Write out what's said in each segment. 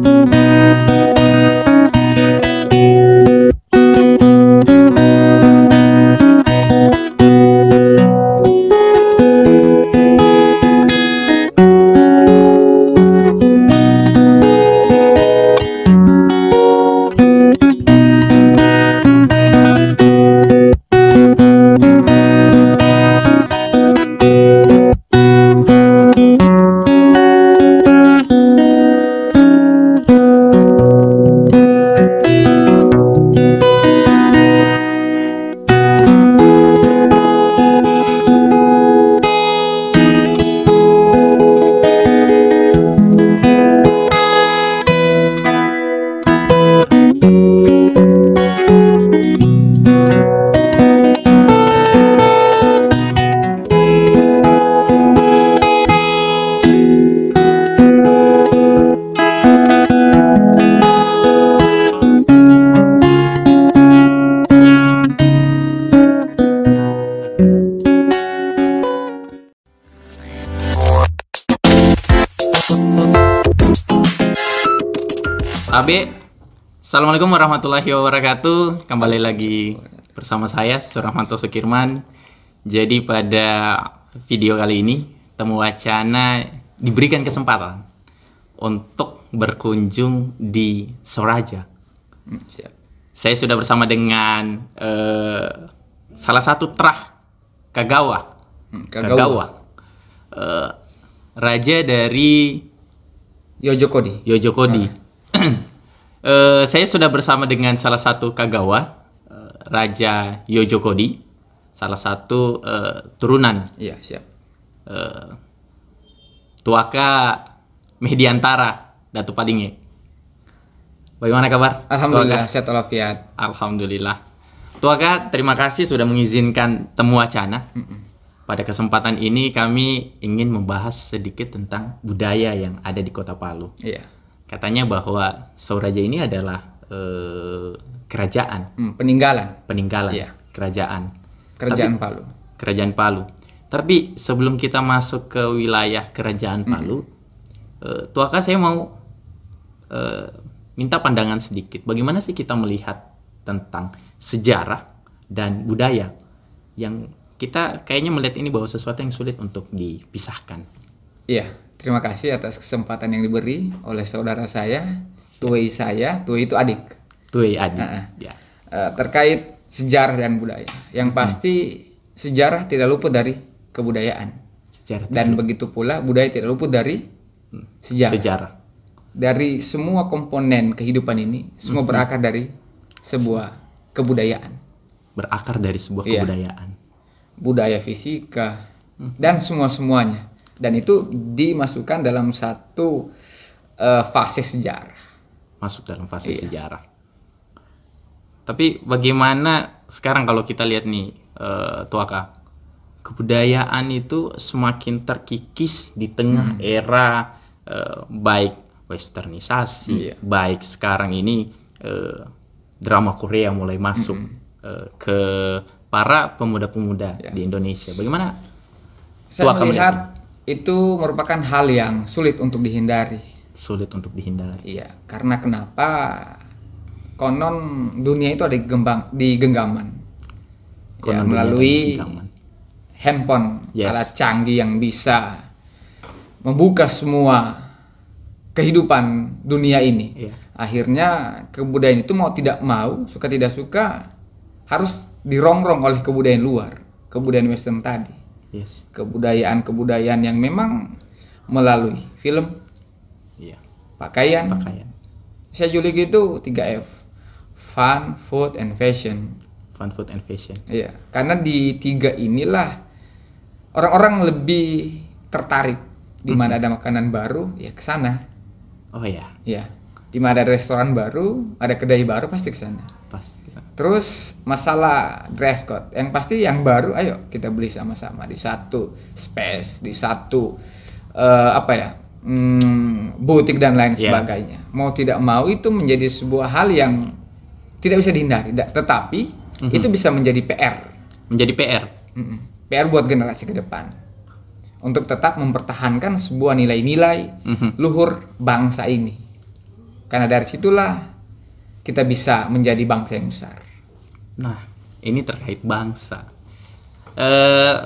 Música KB. Assalamualaikum warahmatullahi wabarakatuh. Kembali lagi bersama saya Surahmanto Sukirman. Jadi pada video kali ini temu wacana diberikan kesempatan untuk berkunjung di Soraja. Siap. Saya sudah bersama dengan uh, salah satu terah Kagawa. Hmm, Kagawa. Kagawa. Uh, raja dari Yojokodi. Yojokodi. Nah. Eh, saya sudah bersama dengan salah satu Kagawa, uh, Raja Yojokodi, salah satu uh, turunan. Iya, siap. Uh, Tuaka Mediantara, Datu Padinge. Bagaimana kabar? Alhamdulillah, Tuaka? sehat walafiat. Alhamdulillah. Tuaka, terima kasih sudah mengizinkan temu acara. Pada kesempatan ini kami ingin membahas sedikit tentang budaya yang ada di Kota Palu. Iya katanya bahwa Sauraja ini adalah eh, kerajaan hmm, peninggalan peninggalan yeah. kerajaan kerajaan tapi, Palu kerajaan Palu tapi sebelum kita masuk ke wilayah kerajaan hmm. Palu hmm. Eh, Tuaka saya mau eh, minta pandangan sedikit bagaimana sih kita melihat tentang sejarah dan budaya yang kita kayaknya melihat ini bahwa sesuatu yang sulit untuk dipisahkan. Iya, Terima kasih atas kesempatan yang diberi oleh saudara saya, Tui saya, Tui itu adik. Tui adik. Nah, ya. Eh, terkait sejarah dan budaya. Yang hmm. pasti hmm. sejarah tidak luput dari kebudayaan. Sejarah. Dan tidak. begitu pula budaya tidak luput dari hmm. sejarah. Sejarah. Dari semua komponen kehidupan ini semua hmm. berakar dari sebuah kebudayaan. Berakar dari sebuah kebudayaan. kebudayaan. Budaya fisika hmm. dan semua semuanya dan itu dimasukkan dalam satu uh, fase sejarah. Masuk dalam fase iya. sejarah. Tapi bagaimana sekarang kalau kita lihat nih uh, eh, Tuaka kebudayaan itu semakin terkikis di tengah hmm. era uh, baik westernisasi, iya. baik sekarang ini uh, drama Korea mulai masuk hmm. uh, ke para pemuda-pemuda iya. di Indonesia. Bagaimana? Saya melihat itu merupakan hal yang sulit untuk dihindari. Sulit untuk dihindari. Iya, karena kenapa? Konon dunia itu ada gembang di genggaman. Ya, konon ya, melalui genggaman. handphone yes. alat canggih yang bisa membuka semua kehidupan dunia ini. Iya. Akhirnya kebudayaan itu mau tidak mau, suka tidak suka harus dirongrong oleh kebudayaan luar, kebudayaan western tadi yes. kebudayaan-kebudayaan yang memang melalui film, yeah. pakaian. pakaian. Saya Julik itu 3 F, fun, food, and fashion. Fun, food, and fashion. Iya, karena di tiga inilah orang-orang lebih tertarik di mm-hmm. mana mm -hmm. ada makanan baru ya ke sana. Oh ya. Iya. iya di mana ada restoran baru, ada kedai baru pasti ke sana. Pasti ke sana. Terus masalah dress code, yang pasti yang baru ayo kita beli sama-sama di satu space, di satu uh, apa ya? Hmm, butik dan lain yeah. sebagainya. Mau tidak mau itu menjadi sebuah hal yang tidak bisa dihindari, tetapi mm -hmm. itu bisa menjadi PR. Menjadi PR. Mm -hmm. PR buat generasi ke depan untuk tetap mempertahankan sebuah nilai-nilai mm -hmm. luhur bangsa ini karena dari situlah kita bisa menjadi bangsa yang besar. Nah, ini terkait bangsa. Eh,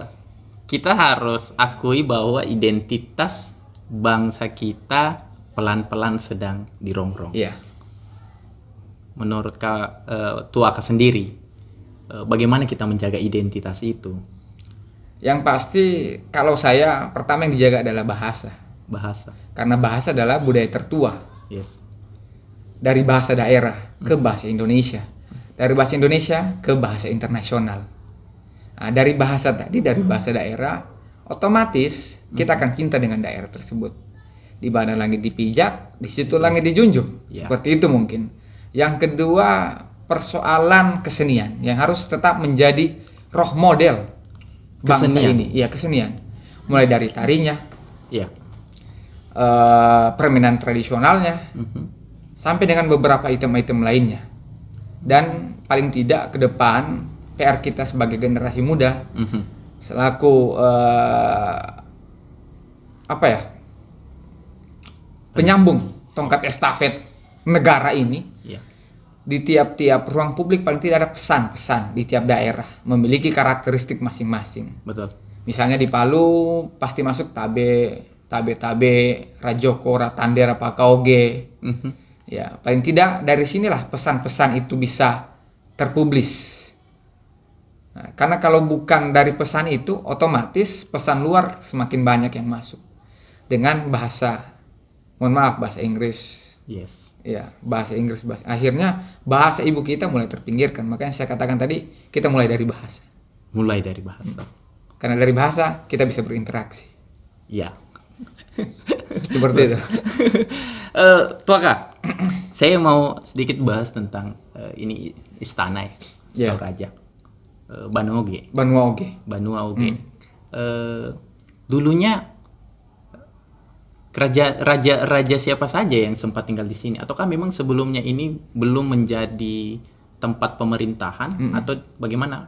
kita harus akui bahwa identitas bangsa kita pelan-pelan sedang dirongrong. Iya. Menurut kak eh, tua kak sendiri, eh, bagaimana kita menjaga identitas itu? Yang pasti kalau saya pertama yang dijaga adalah bahasa. Bahasa. Karena bahasa adalah budaya tertua. Yes dari bahasa daerah ke hmm. bahasa Indonesia, dari bahasa Indonesia ke bahasa internasional. Nah, dari bahasa tadi dari hmm. bahasa daerah otomatis hmm. kita akan cinta dengan daerah tersebut. Di mana langit dipijak, di situ iya. langit dijunjung. Ya. Seperti itu mungkin. Yang kedua, persoalan kesenian yang harus tetap menjadi roh model bangsa kesenian. ini. Iya, kesenian. Mulai dari tarinya, ya. Uh, permainan tradisionalnya, uh mhm. -huh sampai dengan beberapa item-item lainnya. Dan paling tidak ke depan PR kita sebagai generasi muda mm -hmm. selaku uh, apa ya penyambung tongkat estafet negara ini yeah. di tiap-tiap ruang publik paling tidak ada pesan-pesan di tiap daerah memiliki karakteristik masing-masing. Betul. Misalnya di Palu pasti masuk tabe tabe tabe rajoko Tandera pakauge. Mm -hmm Ya, paling tidak dari sinilah pesan-pesan itu bisa terpublis. Nah, karena kalau bukan dari pesan itu, otomatis pesan luar semakin banyak yang masuk dengan bahasa, mohon maaf bahasa Inggris. Yes. Ya, bahasa Inggris bahasa. Akhirnya bahasa ibu kita mulai terpinggirkan. Makanya saya katakan tadi kita mulai dari bahasa. Mulai dari bahasa. Hmm. Karena dari bahasa kita bisa berinteraksi. Ya. Seperti itu. uh, Tuaka, saya mau sedikit bahas tentang eh, ini istana ya, yeah. Raja. Eh, Banu Oge. Banu Oge. Hmm. Oge. dulunya raja raja raja siapa saja yang sempat tinggal di sini ataukah memang sebelumnya ini belum menjadi tempat pemerintahan hmm. atau bagaimana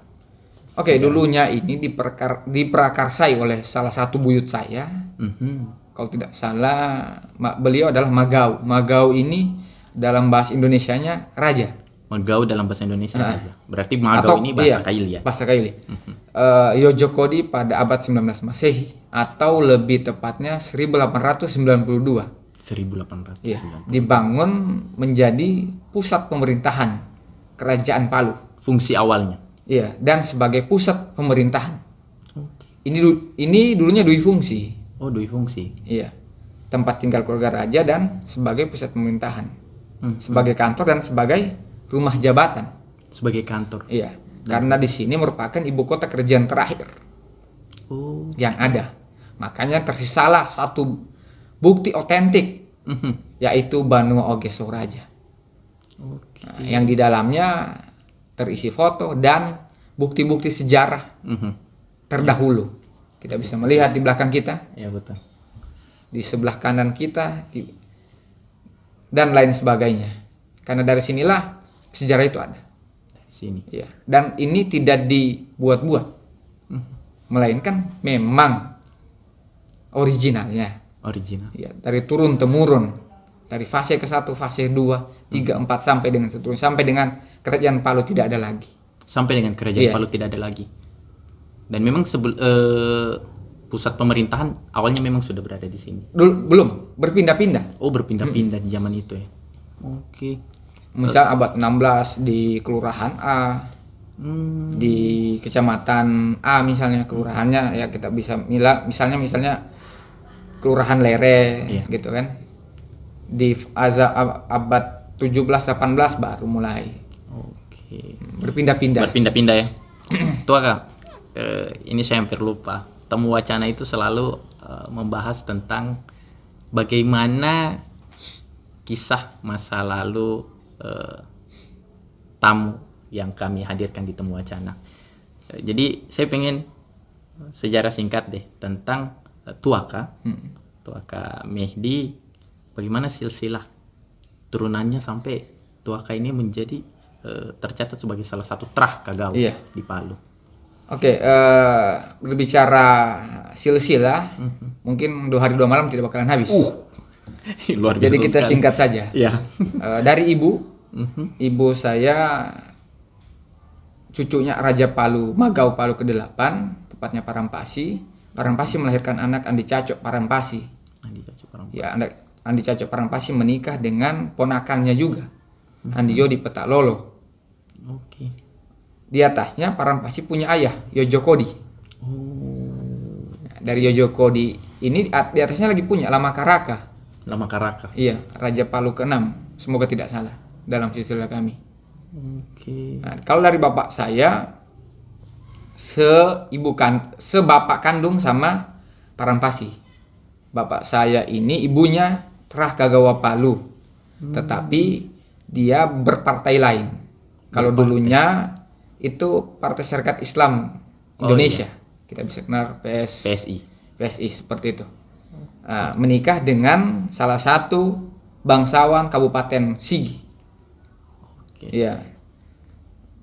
Oke, okay, dulunya ini diperkar, diperakarsai oleh salah satu buyut saya. -hmm kalau tidak salah beliau adalah Magau. Magau ini dalam bahasa Indonesianya raja. Magau dalam bahasa Indonesia nah. raja. Berarti Magau atau, ini bahasa iya, Kaili ya. Bahasa Kaili. Mm-hmm. Uh, eh, Yojokodi pada abad 19 Masehi atau lebih tepatnya 1892. 1892. Iya, dibangun menjadi pusat pemerintahan kerajaan Palu. Fungsi awalnya. Iya, dan sebagai pusat pemerintahan. Okay. Ini ini dulunya dui fungsi Oh, dui fungsi. Iya. Tempat tinggal keluarga raja dan sebagai pusat pemerintahan. Hmm, hmm. Sebagai kantor dan sebagai rumah jabatan. Sebagai kantor. Iya. Dan. Karena di sini merupakan ibu kota kerajaan terakhir. Oh. Yang ada. Makanya tersisalah satu bukti otentik hmm, hmm. yaitu Banu Oge Raja. Okay. Nah, yang di dalamnya terisi foto dan bukti-bukti sejarah -hmm. terdahulu tidak bisa melihat di belakang kita. Ya betul. Di sebelah kanan kita di, dan lain sebagainya. Karena dari sinilah sejarah itu ada. Sini. Ya. Dan ini tidak dibuat-buat, hmm. melainkan memang originalnya. Original. Ya, dari turun temurun, dari fase ke satu, fase dua, tiga, hmm. empat sampai dengan seterusnya sampai dengan kerajaan Palu tidak ada lagi. Sampai dengan kerajaan ya. Palu tidak ada lagi dan memang sebel, eh, pusat pemerintahan awalnya memang sudah berada di sini. Dulu, belum, berpindah-pindah. Oh, berpindah-pindah hmm. di zaman itu ya. Oke. Okay. Misal uh, abad 16 di kelurahan A, hmm. di kecamatan A misalnya kelurahannya ya kita bisa mila misalnya misalnya kelurahan Lere iya. gitu kan. Di azab abad 17 18 baru mulai. Oke. Okay. Berpindah-pindah. Berpindah-pindah ya. Itu agak eh, ini saya hampir lupa. Temu wacana itu selalu eh, membahas tentang bagaimana kisah masa lalu eh, tamu yang kami hadirkan di temu wacana. Eh, jadi saya pengen eh, sejarah singkat deh tentang eh, Tuaka, hmm. Tuaka Mehdi, bagaimana silsilah turunannya sampai Tuaka ini menjadi eh, tercatat sebagai salah satu terah Kagawa iya. di Palu. Oke, okay, uh, eh, berbicara silsilah, mm -hmm. mungkin dua hari dua malam tidak bakalan habis. Uh, luar Jadi kita sekali. singkat saja. Yeah. Iya. uh, dari ibu, mm -hmm. ibu saya cucunya Raja Palu, Magau Palu ke-8, tepatnya Parampasi. Parampasi melahirkan anak Andi Cacok Parampasi. Andi Cacok Parampasi. Ya, anak Andi Cacok Parampasi menikah dengan ponakannya juga, mm -hmm. Andi Yodi Petak Lolo. Oke. Okay di atasnya Parampasi punya ayah Yojokodi. Oh. dari Yojokodi ini di atasnya lagi punya Lama Karaka. Lama Karaka. Iya, Raja Palu ke-6. Semoga tidak salah dalam silsilah kami. Oke. Okay. Nah, kalau dari bapak saya se ibu kan sebapak kandung sama Parampasi. Bapak saya ini ibunya Terah Kagawa Palu. Hmm. Tetapi dia berpartai lain. Kalau dulunya itu Partai Serikat Islam oh, Indonesia. Oh, iya. Kita bisa kenal PS, PSI. PSI seperti itu. Uh, menikah dengan salah satu bangsawan Kabupaten Sigi. Oke. Iya.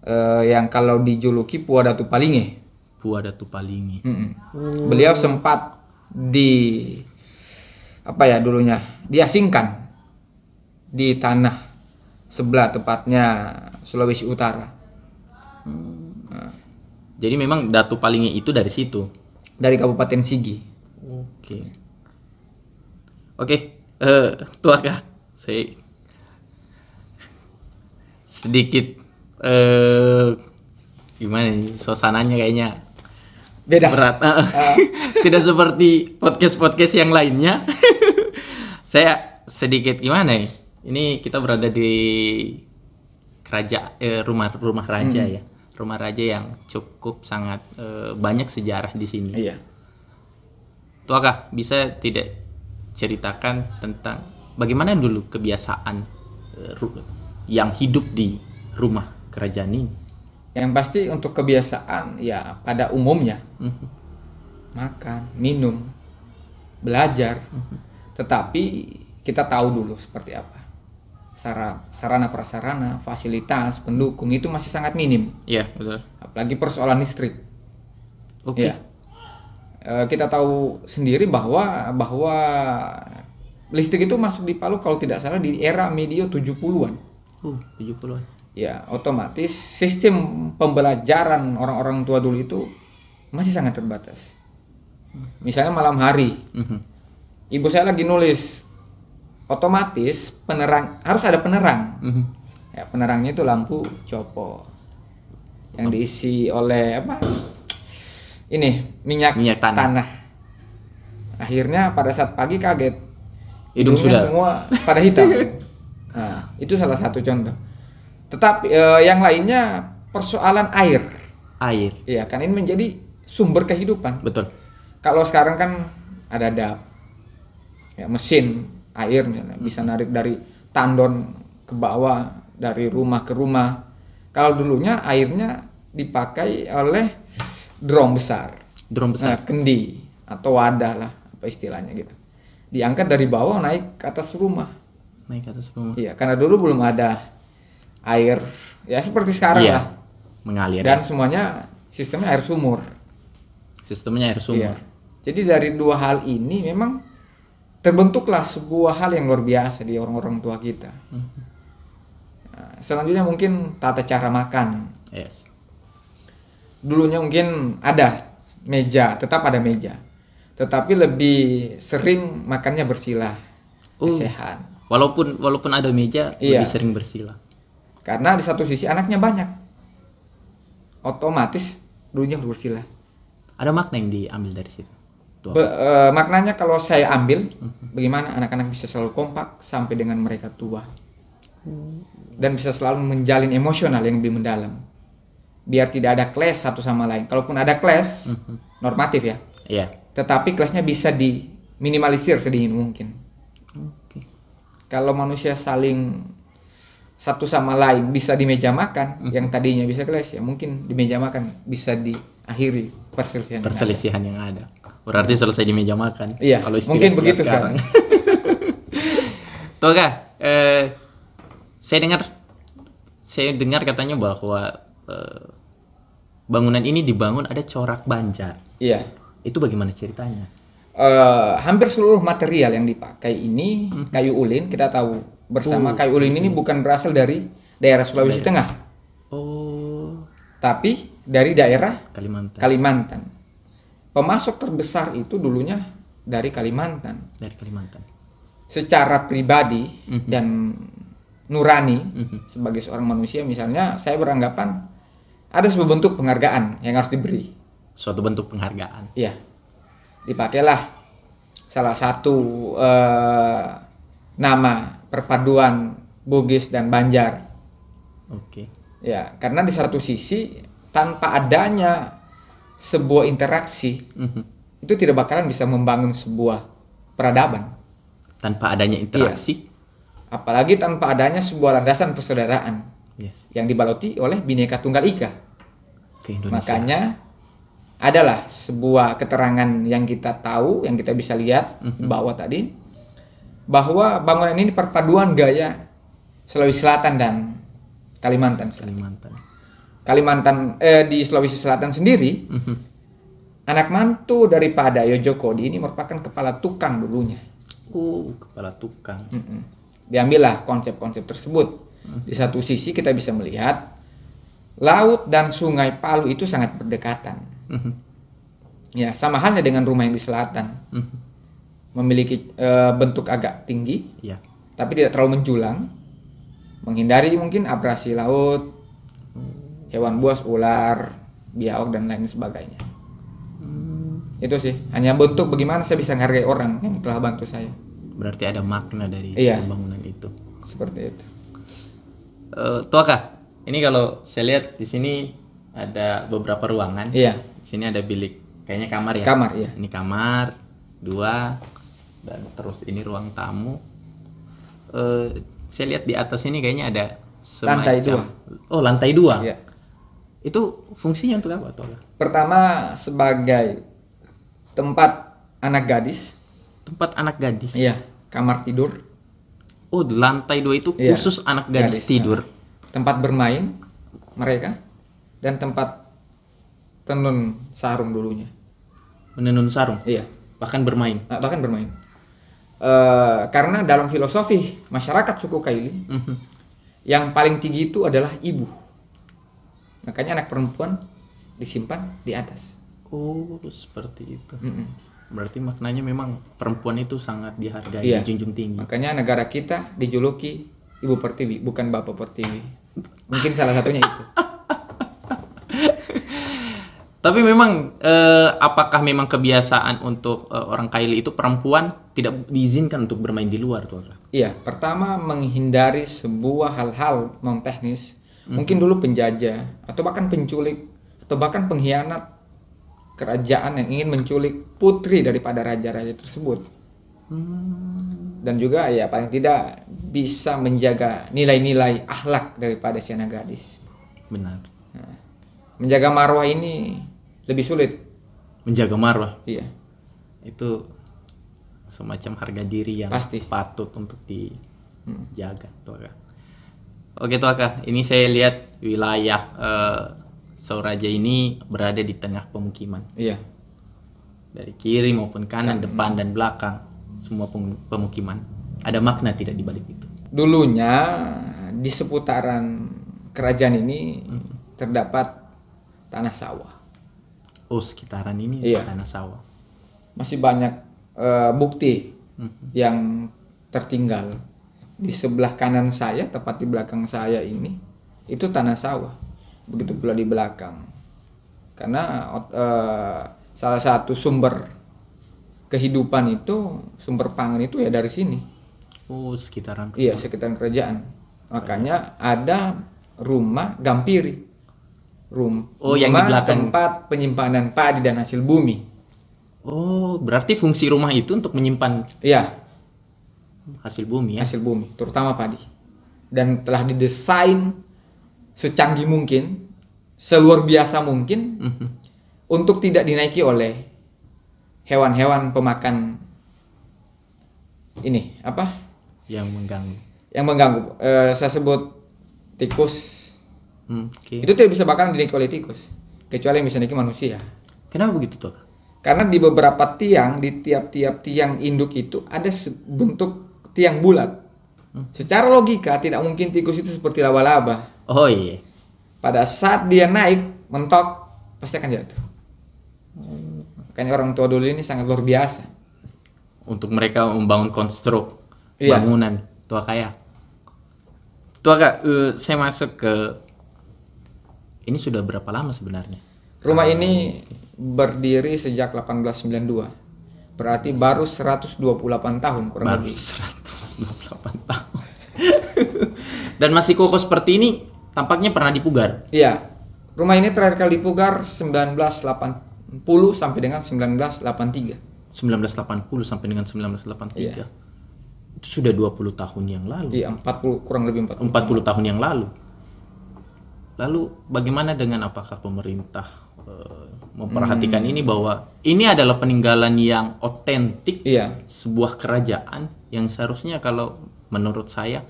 Uh, yang kalau dijuluki Puadatu Palinge. Puadatu Palinge. Mm -mm. Beliau sempat di apa ya dulunya diasingkan di tanah sebelah tepatnya Sulawesi Utara Hmm. Jadi memang datu palingnya itu dari situ. Dari Kabupaten Sigi. Oke. Oke, okay. Eh, tua kah? sedikit uh, gimana nih suasananya kayaknya beda berat. Uh, uh. Tidak seperti podcast-podcast yang lainnya. Saya sedikit gimana ya? Ini kita berada di kerajaan eh, rumah rumah raja hmm. ya rumah raja yang cukup sangat e, banyak sejarah di sini. Iya. Tuaka, bisa tidak ceritakan tentang bagaimana dulu kebiasaan e, yang hidup di rumah kerajaan ini? Yang pasti untuk kebiasaan ya pada umumnya mm -hmm. makan, minum, belajar. Mm -hmm. Tetapi kita tahu dulu seperti apa sarana prasarana, fasilitas, pendukung itu masih sangat minim. Iya, yeah, betul. Apalagi persoalan listrik. Oke. Okay. Ya. E, kita tahu sendiri bahwa bahwa listrik itu masuk di Palu kalau tidak salah di era medio 70-an. Uh, 70-an. Ya, otomatis sistem pembelajaran orang-orang tua dulu itu masih sangat terbatas. Misalnya malam hari. Mm -hmm. Ibu saya lagi nulis otomatis penerang harus ada penerang mm -hmm. ya penerangnya itu lampu copo yang diisi oleh apa ini minyak, minyak tanah. tanah akhirnya pada saat pagi kaget hidung sudah semua pada hitam nah, itu salah satu contoh tetapi eh, yang lainnya persoalan air air iya kan ini menjadi sumber kehidupan betul kalau sekarang kan ada dap ya mesin air misalnya ya, hmm. bisa narik dari tandon ke bawah dari rumah ke rumah kalau dulunya airnya dipakai oleh drum besar drum besar nah, kendi atau wadah lah apa istilahnya gitu diangkat dari bawah naik ke atas rumah naik ke atas rumah iya karena dulu belum ada air ya seperti sekarang iya, lah mengalir dan semuanya sistemnya air sumur sistemnya air sumur iya. jadi dari dua hal ini memang terbentuklah sebuah hal yang luar biasa di orang-orang tua kita. Mm-hmm. Nah, selanjutnya mungkin tata cara makan. Yes. Dulunya mungkin ada meja, tetap ada meja, tetapi lebih sering makannya bersilah, uh, oh. sehat. Walaupun walaupun ada meja, iya. lebih sering bersilah. Karena di satu sisi anaknya banyak, otomatis dulunya bersilah. Ada makna yang diambil dari situ Be, e, maknanya kalau saya ambil bagaimana anak-anak bisa selalu kompak sampai dengan mereka tua hmm. dan bisa selalu menjalin emosional yang lebih mendalam biar tidak ada kelas satu sama lain kalaupun ada kelas, hmm. normatif ya yeah. tetapi kelasnya bisa diminimalisir sedingin mungkin okay. kalau manusia saling satu sama lain bisa di meja makan hmm. yang tadinya bisa kelas ya mungkin di meja makan bisa diakhiri perselisihan perselisihan yang ada. Yang ada Berarti selesai di meja makan. Iya. Kalau mungkin begitu sekarang. sekarang. Toga, eh, saya dengar, saya dengar katanya bahwa eh, bangunan ini dibangun ada corak banjar. Iya. Itu bagaimana ceritanya? Uh, hampir seluruh material yang dipakai ini hmm. kayu ulin. Kita tahu bersama uh, kayu ulin ini hmm. bukan berasal dari daerah Sulawesi daerah. Tengah. Oh. Tapi dari daerah Kalimantan. Kalimantan pemasok terbesar itu dulunya dari Kalimantan. Dari Kalimantan. Secara pribadi mm -hmm. dan nurani mm -hmm. sebagai seorang manusia misalnya saya beranggapan ada sebuah bentuk penghargaan yang harus diberi. Suatu bentuk penghargaan. Iya. Dipakailah salah satu eh, nama perpaduan Bugis dan Banjar. Oke. Okay. Ya, karena di satu sisi tanpa adanya sebuah interaksi mm-hmm. itu tidak bakalan bisa membangun sebuah peradaban tanpa adanya interaksi. Iya. Apalagi tanpa adanya sebuah landasan persaudaraan yes. yang dibaloti oleh bineka tunggal ika. Ke Makanya adalah sebuah keterangan yang kita tahu, yang kita bisa lihat mm-hmm. bahwa tadi bahwa bangunan ini perpaduan gaya Sulawesi Selatan dan Kalimantan. Selatan. Kalimantan. Kalimantan eh, di Sulawesi Selatan sendiri, mm -hmm. anak mantu daripada di ini merupakan kepala tukang dulunya. Oh, uh, kepala tukang. Mm -mm. Diambillah konsep-konsep tersebut. Mm. Di satu sisi kita bisa melihat laut dan sungai Palu itu sangat berdekatan. Mm -hmm. Ya, sama halnya dengan rumah yang di selatan. Mm -hmm. Memiliki e, bentuk agak tinggi, yeah. tapi tidak terlalu menjulang. Menghindari mungkin abrasi laut, hewan buas ular biawak dan lain sebagainya hmm. itu sih hanya bentuk bagaimana saya bisa menghargai orang yang telah bantu saya berarti ada makna dari iya. pembangunan itu seperti itu uh, tuaka ini kalau saya lihat di sini ada beberapa ruangan iya di sini ada bilik kayaknya kamar ya kamar iya ini kamar dua dan terus ini ruang tamu uh, saya lihat di atas ini kayaknya ada semacam, lantai dua oh lantai dua iya. Itu fungsinya untuk apa, Tola? Pertama sebagai tempat anak gadis. Tempat anak gadis. Iya, kamar tidur. Oh, lantai dua itu iya, khusus anak gadis, gadis tidur. Ya. Tempat bermain mereka dan tempat tenun sarung dulunya. Menenun sarung. Iya. Bahkan bermain. Ah, bahkan bermain. Uh, karena dalam filosofi masyarakat suku Kaili, mm -hmm. yang paling tinggi itu adalah ibu makanya anak perempuan disimpan di atas oh seperti itu mm -mm. berarti maknanya memang perempuan itu sangat dihargai iya. dijunjung tinggi makanya negara kita dijuluki ibu pertiwi bukan bapak pertiwi mungkin salah satunya itu tapi memang eh, apakah memang kebiasaan untuk eh, orang kaili itu perempuan tidak diizinkan untuk bermain di luar tuh? Iya, pertama menghindari sebuah hal-hal non teknis Mungkin mhm. dulu penjajah atau bahkan penculik atau bahkan pengkhianat kerajaan yang ingin menculik putri daripada raja-raja tersebut. Hmm. Dan juga ya paling tidak bisa menjaga nilai-nilai akhlak daripada si anak Gadis. Benar. Nah, menjaga marwah ini lebih sulit. Menjaga marwah. Iya. Itu semacam harga diri yang Pasti. patut untuk dijaga. Hmm. Oke tuh Aka, ini saya lihat wilayah uh, eh, Soraja ini berada di tengah pemukiman. Iya. Dari kiri maupun kanan, kan. depan dan belakang semua pemukiman. Ada makna tidak di balik itu? Dulunya di seputaran kerajaan ini hmm. terdapat tanah sawah. Oh, sekitaran ini iya. tanah sawah. Masih banyak uh, bukti hmm. yang tertinggal di sebelah kanan saya tepat di belakang saya ini itu tanah sawah begitu pula di belakang karena uh, salah satu sumber kehidupan itu sumber pangan itu ya dari sini oh sekitaran kerajaan. iya sekitaran kerajaan makanya iya. ada rumah gampiri Rum, oh rumah di belakang tempat penyimpanan padi dan hasil bumi oh berarti fungsi rumah itu untuk menyimpan iya hasil bumi ya. Hasil bumi, terutama padi. Dan telah didesain secanggih mungkin, seluar biasa mungkin mhm. untuk tidak dinaiki oleh hewan-hewan pemakan ini apa? Yang mengganggu. Yang mengganggu. e, saya sebut tikus. Hmm, okay. Itu tidak bisa bahkan dinaiki oleh tikus, kecuali yang bisa naiki manusia. Kenapa begitu tuh? Karena di beberapa tiang, di tiap-tiap tiang induk itu ada bentuk tiang bulat. Hmm. Secara logika tidak mungkin tikus itu seperti laba-laba. Oh iya. Pada saat dia naik mentok pasti akan jatuh. Kayaknya orang tua dulu ini sangat luar biasa. Untuk mereka membangun konstruk iya. bangunan tua kaya. Tua kak, uh, saya masuk ke ini sudah berapa lama sebenarnya? Rumah ah. ini berdiri sejak 1892. Berarti baru 128 tahun kurang baru lebih. 128 tahun. Dan masih kokoh seperti ini tampaknya pernah dipugar. Iya. Rumah ini terakhir kali dipugar 1980 sampai dengan 1983. 1980 sampai dengan 1983. Iya. Itu sudah 20 tahun yang lalu. Iya, 40 kurang lebih 40. 40 tahun, tahun yang lalu. Lalu bagaimana dengan apakah pemerintah eh, memperhatikan hmm. ini bahwa ini adalah peninggalan yang otentik iya. sebuah kerajaan yang seharusnya kalau menurut saya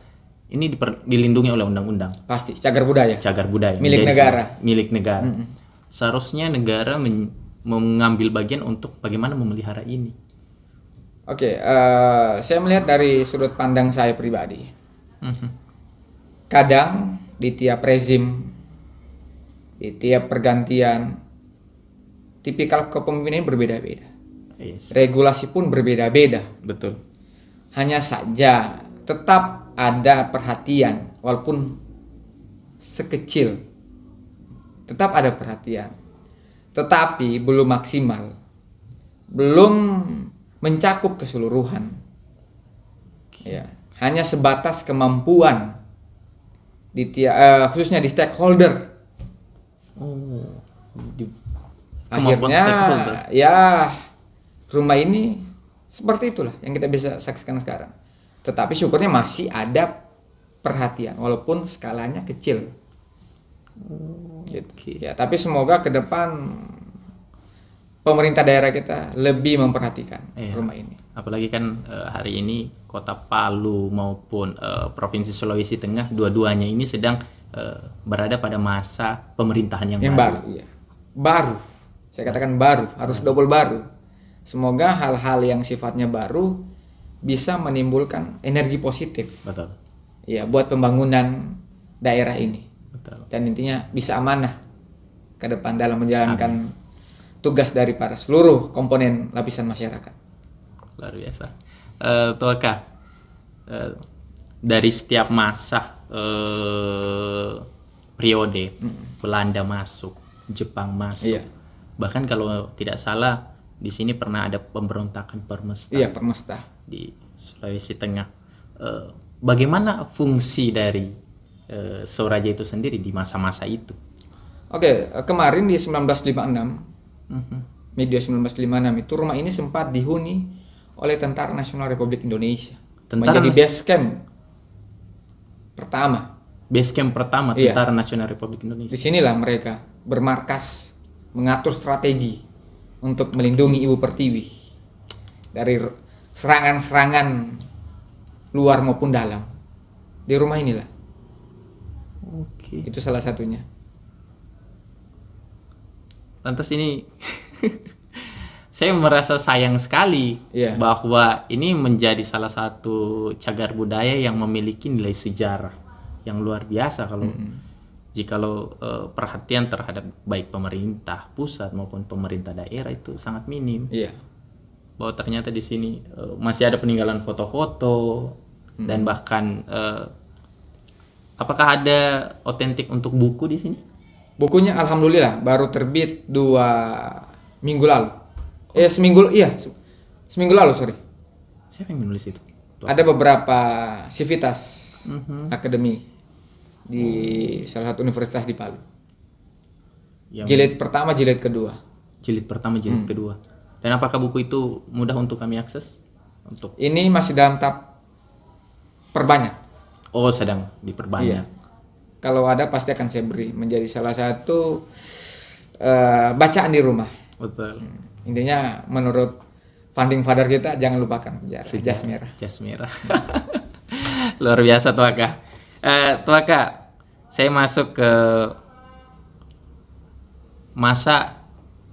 ini diper, dilindungi oleh undang-undang. Pasti cagar budaya. Cagar budaya. Milik negara. Milik negara. -hmm. Seharusnya negara men, mengambil bagian untuk bagaimana memelihara ini. Oke, okay, uh, eh, saya melihat dari sudut pandang saya pribadi. -hmm. Kadang di tiap rezim, di tiap pergantian tipikal kepemimpinannya berbeda-beda. Yes. Regulasi pun berbeda-beda. Betul. Hanya saja tetap ada perhatian walaupun sekecil. Tetap ada perhatian. Tetapi belum maksimal. Belum mencakup keseluruhan. Ya, hanya sebatas kemampuan di tia, uh, khususnya di stakeholder. Oh, di akhirnya ya rumah ini seperti itulah yang kita bisa saksikan sekarang. Tetapi syukurnya masih ada perhatian walaupun skalanya kecil. Gitu. Ya, tapi semoga ke depan pemerintah daerah kita lebih memperhatikan iya. rumah ini. Apalagi kan eh, hari ini kota Palu maupun eh, provinsi Sulawesi Tengah dua-duanya ini sedang eh, berada pada masa pemerintahan yang, yang baru. baru iya. Baru saya katakan baru, harus hmm. double baru. Semoga hal-hal yang sifatnya baru bisa menimbulkan energi positif. Betul. Ya, buat pembangunan daerah ini. Betul. Dan intinya bisa amanah ke depan dalam menjalankan Amin. tugas dari para seluruh komponen lapisan masyarakat. Luar biasa. Uh, Tolka, uh, dari setiap masa uh, periode hmm. Belanda masuk, Jepang masuk, yeah bahkan kalau tidak salah di sini pernah ada pemberontakan permesta. Iya, permesta di Sulawesi Tengah. E, bagaimana fungsi dari e, eh, Soraja itu sendiri di masa-masa itu? Oke, eh, kemarin di 1956, mm-hmm. media 1956 itu rumah ini sempat dihuni oleh Tentara Nasional Republik Indonesia. Tentara menjadi Nas- base camp pertama. Base camp pertama iya. Tentara iya. Nasional Republik Indonesia. Di sinilah mereka bermarkas mengatur strategi untuk melindungi Ibu Pertiwi dari serangan-serangan luar maupun dalam di rumah inilah. Oke. Itu salah satunya. Lantas ini saya merasa sayang sekali yeah. bahwa ini menjadi salah satu cagar budaya yang memiliki nilai sejarah yang luar biasa kalau mm -hmm jikalau e, perhatian terhadap baik pemerintah pusat maupun pemerintah daerah itu sangat minim. Iya. Bahwa ternyata di sini e, masih ada peninggalan foto-foto hmm. dan bahkan e, apakah ada otentik untuk buku di sini? Bukunya alhamdulillah baru terbit dua minggu lalu. Oh. Eh seminggu iya seminggu lalu sorry. Siapa yang menulis itu? Tuh. Ada beberapa civitas mm -hmm. akademi di salah satu universitas di Palu. Ya, jilid pertama, jilid kedua. Jilid pertama, jilid hmm. kedua. Dan apakah buku itu mudah untuk kami akses? Untuk ini masih dalam tahap perbanyak. Oh, sedang diperbanyak. Iya. Kalau ada pasti akan saya beri menjadi salah satu uh, bacaan di rumah. Betul. Hmm. Intinya menurut funding father kita jangan lupakan sejarah, sejarah. jas merah. Jas merah. Luar biasa Tuaka. Uh, Tuaka, saya masuk ke masa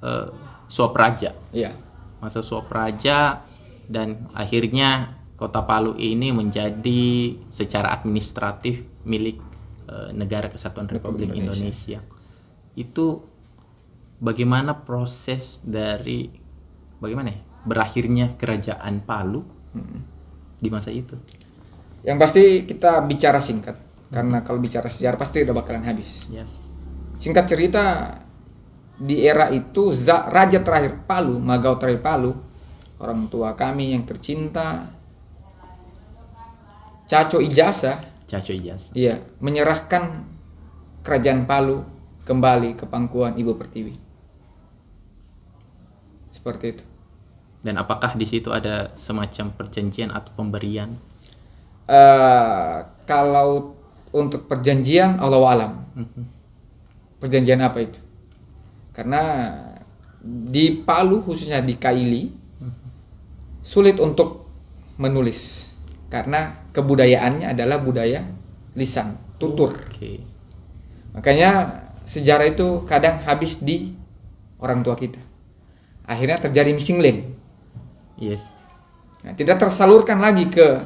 uh, e, suap raja. Iya. Masa suap raja dan akhirnya Kota Palu ini menjadi secara administratif milik uh, Negara Kesatuan Republik, Indonesia. Indonesia. Itu bagaimana proses dari bagaimana ya? berakhirnya kerajaan Palu hmm. di masa itu? Yang pasti kita bicara singkat karena hmm. kalau bicara sejarah pasti udah bakalan habis. Yes. Singkat cerita di era itu raja terakhir Palu, Magau terakhir Palu, orang tua kami yang tercinta Caco Ijasa, Caco Ijasa. Iya, menyerahkan kerajaan Palu kembali ke pangkuan Ibu Pertiwi. Seperti itu. Dan apakah di situ ada semacam perjanjian atau pemberian? Uh, kalau untuk perjanjian Allah alam. Mhm. Perjanjian apa itu? Karena di Palu khususnya di Kaili mhm. sulit untuk menulis karena kebudayaannya adalah budaya lisan tutur. Okay. Makanya sejarah itu kadang habis di orang tua kita. Akhirnya terjadi missing link. Yes. Nah, tidak tersalurkan lagi ke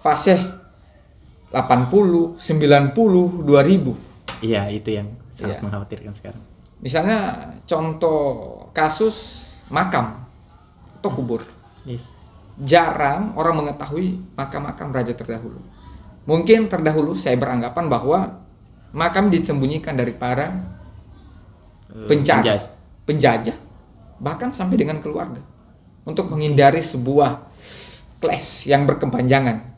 fase 80, 90, 2000. Iya, itu yang sangat ya. mengkhawatirkan sekarang. Misalnya contoh kasus makam atau hmm. kubur. Yes. Jarang orang mengetahui makam-makam raja terdahulu. Mungkin terdahulu saya beranggapan bahwa makam disembunyikan dari para pencari, eh, penjajah. penjajah, bahkan sampai dengan keluarga untuk menghindari sebuah clash yang berkepanjangan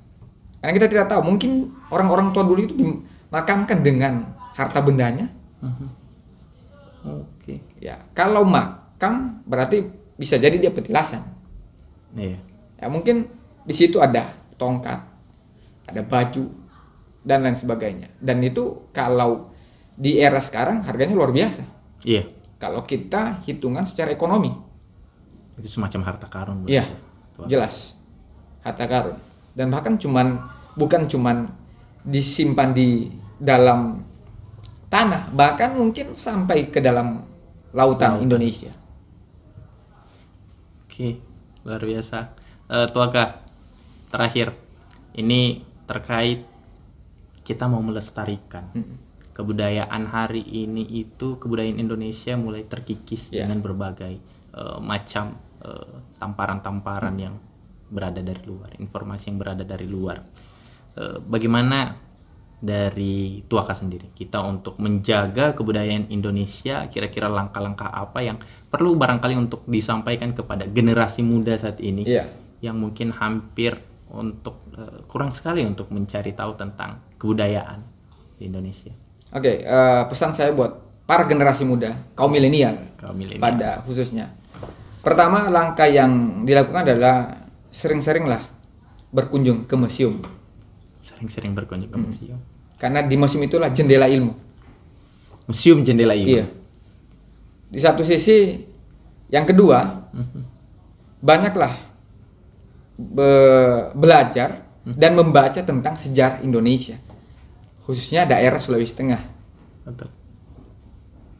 karena kita tidak tahu, mungkin orang-orang tua dulu itu dimakamkan dengan harta bendanya. Uh-huh. Oke. Okay. Ya, kalau makam berarti bisa jadi dia petilasan. Iya. Ya mungkin di situ ada tongkat, ada baju dan lain sebagainya. Dan itu kalau di era sekarang harganya luar biasa. Iya. Kalau kita hitungan secara ekonomi. Itu semacam harta karun. Iya. Ya, jelas. Harta karun dan bahkan cuman bukan cuman disimpan di dalam tanah bahkan mungkin sampai ke dalam lautan Indonesia. Oke, luar biasa. Uh, eh, Tuaka, terakhir ini terkait kita mau melestarikan hmm. kebudayaan hari ini itu kebudayaan Indonesia mulai terkikis yeah. dengan berbagai uh, macam eh, tamparan-tamparan uh, hmm. yang berada dari luar, informasi yang berada dari luar. E, bagaimana dari Tuaka sendiri kita untuk menjaga kebudayaan Indonesia kira-kira langkah-langkah apa yang perlu barangkali untuk disampaikan kepada generasi muda saat ini yeah. yang mungkin hampir untuk e, kurang sekali untuk mencari tahu tentang kebudayaan di Indonesia. Oke, okay, e, uh, pesan saya buat para generasi muda, kaum milenial, pada khususnya. Pertama, langkah yang dilakukan adalah sering-seringlah berkunjung ke museum. Sering-sering berkunjung ke hmm. museum. Hmm. Karena di museum itulah jendela ilmu. Museum jendela ilmu. Iya. Di satu sisi, yang kedua, hmm. banyaklah be belajar hmm. dan membaca tentang sejarah Indonesia, khususnya daerah Sulawesi Tengah. Betul.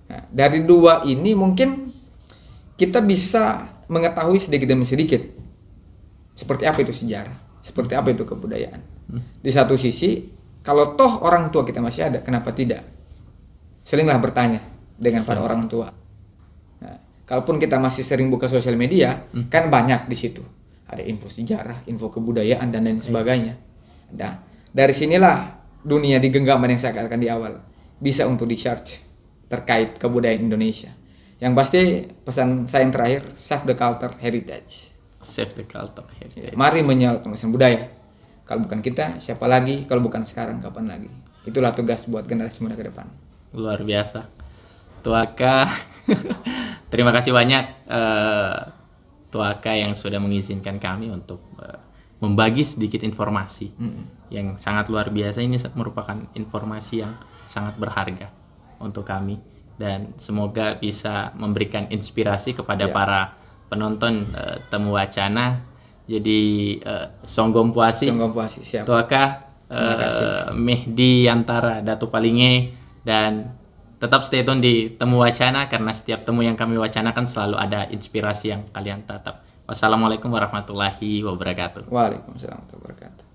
Nah, dari dua ini mungkin kita bisa mengetahui sedikit demi sedikit seperti apa itu sejarah, seperti apa itu kebudayaan. Hmm. Di satu sisi, kalau toh orang tua kita masih ada, kenapa tidak? Seringlah bertanya dengan para orang tua. Nah, kalaupun kita masih sering buka sosial media, hmm. kan banyak di situ. Ada info sejarah, info kebudayaan dan lain iya. sebagainya. Nah, dari sinilah dunia di genggaman yang saya katakan di awal bisa untuk di charge terkait kebudayaan Indonesia. Yang pasti pesan saya yang terakhir, save the culture heritage. Save the culture Heritage. Iya, mari menyalurkan mesin budaya. Kalau bukan kita, siapa lagi? Kalau bukan sekarang, kapan lagi? Itulah tugas buat generasi muda ke depan. Luar biasa. Tuaka, terima kasih banyak uh, Tuaka yang sudah mengizinkan kami untuk uh, membagi sedikit informasi mm -hmm. yang sangat luar biasa. Ini merupakan informasi yang sangat berharga untuk kami dan semoga bisa memberikan inspirasi kepada yeah. para penonton uh, temu wacana jadi uh, eh, Songgom Puasi Songgom Puasi siap Tuaka uh, eh, Mehdi Antara Datu Palinge dan tetap stay tune di temu wacana karena setiap temu yang kami wacanakan selalu ada inspirasi yang kalian tatap Wassalamualaikum warahmatullahi wabarakatuh. Waalaikumsalam warahmatullahi wabarakatuh.